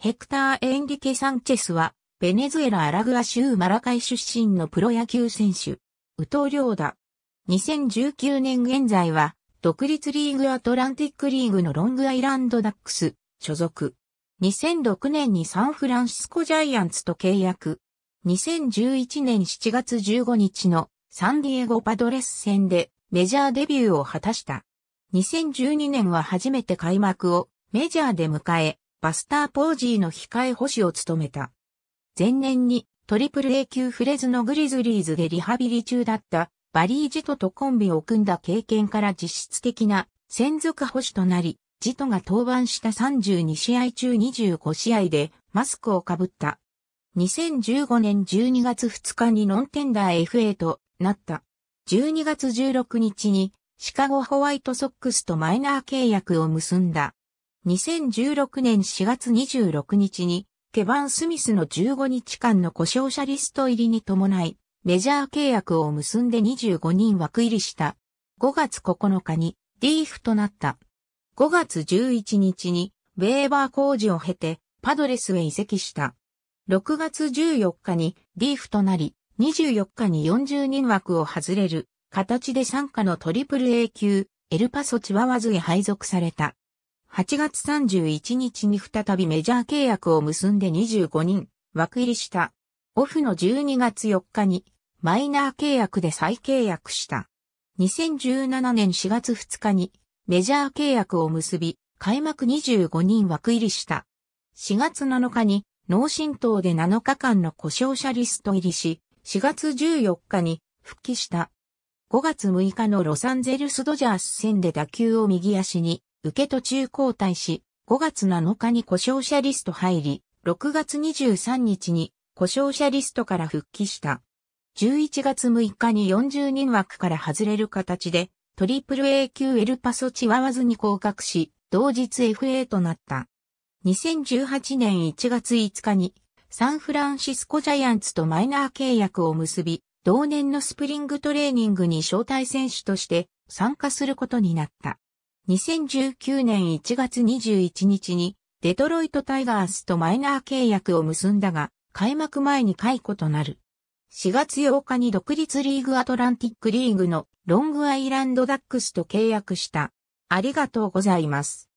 ヘクター・エンリケ・サンチェスは、ベネズエラ・アラグア州マラカイ出身のプロ野球選手、ウトリョーダ。2019年現在は、独立リーグアトランティックリーグのロングアイランドダックス、所属。2006年にサンフランシスコジャイアンツと契約。2011年7月15日のサンディエゴパドレス戦でメジャーデビューを果たした。2012年は初めて開幕をメジャーで迎え、バスター・ポージーの控え保守を務めた。前年にトリプル A 級フレズのグリズリーズでリハビリ中だったバリー・ジトとコンビを組んだ経験から実質的な専属保守となり、ジトが登板した32試合中25試合でマスクをかぶった。2015年12月2日にノンテンダー FA となった。12月16日にシカゴホワイトソックスとマイナー契約を結んだ。2016年4月26日に、ケバン・スミスの15日間の故障者リスト入りに伴い、メジャー契約を結んで25人枠入りした。5月9日に、ディーフとなった。5月11日に、ベーバー工事を経て、パドレスへ移籍した。6月14日に、ディーフとなり、24日に40人枠を外れる、形で参加のトリプル A 級、エルパソチワワズへ配属された。8月31日に再びメジャー契約を結んで25人、枠入りした。オフの12月4日に、マイナー契約で再契約した。2017年4月2日に、メジャー契約を結び、開幕25人枠入りした。4月7日に、脳震盪で7日間の故障者リスト入りし、4月14日に復帰した。5月6日のロサンゼルスドジャース戦で打球を右足に受け途中交代し、5月7日に故障者リスト入り、6月23日に故障者リストから復帰した。11月6日に40人枠から外れる形で、トリプル A 級エルパソチワワズに降格し、同日 FA となった。2018年1月5日に、サンフランシスコジャイアンツとマイナー契約を結び、同年のスプリングトレーニングに招待選手として参加することになった。2019年1月21日にデトロイトタイガースとマイナー契約を結んだが、開幕前に解雇となる。4月8日に独立リーグアトランティックリーグのロングアイランドダックスと契約した。ありがとうございます。